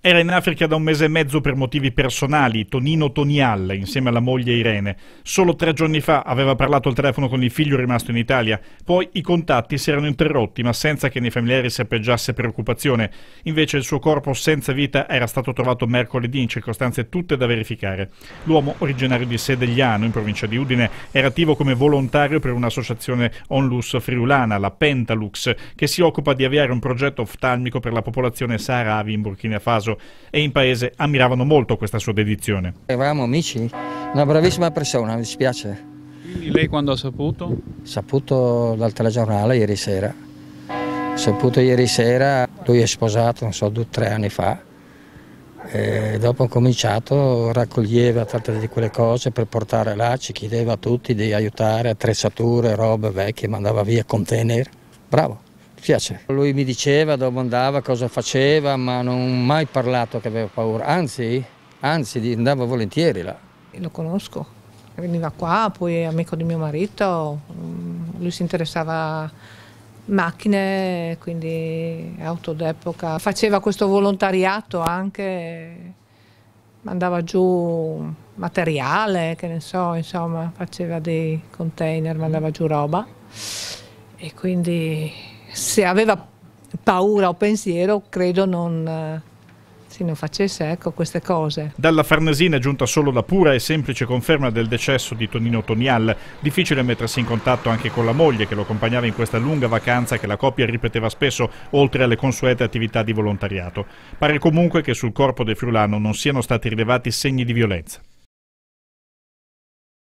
Era in Africa da un mese e mezzo per motivi personali, Tonino Tonial, insieme alla moglie Irene. Solo tre giorni fa aveva parlato al telefono con il figlio rimasto in Italia. Poi i contatti si erano interrotti, ma senza che nei familiari serpeggiasse preoccupazione. Invece il suo corpo senza vita era stato trovato mercoledì in circostanze tutte da verificare. L'uomo, originario di Sedegliano, in provincia di Udine, era attivo come volontario per un'associazione onlus friulana, la Pentalux, che si occupa di avviare un progetto oftalmico per la popolazione saharavi in Burkina Faso caso e in paese ammiravano molto questa sua dedizione. Eravamo amici, una bravissima persona, mi dispiace. Quindi lei quando ha saputo? Saputo dal telegiornale ieri sera. saputo ieri sera, lui è sposato, non so, due o tre anni fa. E dopo ho cominciato, raccoglieva tante di quelle cose per portare là, ci chiedeva a tutti di aiutare, attrezzature, robe vecchie, mandava via container. Bravo piace. Lui mi diceva dove andava, cosa faceva, ma non ho mai parlato che aveva paura, anzi, anzi andava volentieri là. Lo conosco, veniva qua, poi è amico di mio marito, mm, lui si interessava macchine, quindi auto d'epoca, faceva questo volontariato anche, mandava giù materiale, che ne so, insomma, faceva dei container, mandava giù roba e quindi se aveva paura o pensiero, credo non eh, se non facesse ecco, queste cose. Dalla Farnesina è giunta solo la pura e semplice conferma del decesso di Tonino Tonial. Difficile mettersi in contatto anche con la moglie che lo accompagnava in questa lunga vacanza che la coppia ripeteva spesso oltre alle consuete attività di volontariato. Pare comunque che sul corpo del friulano non siano stati rilevati segni di violenza.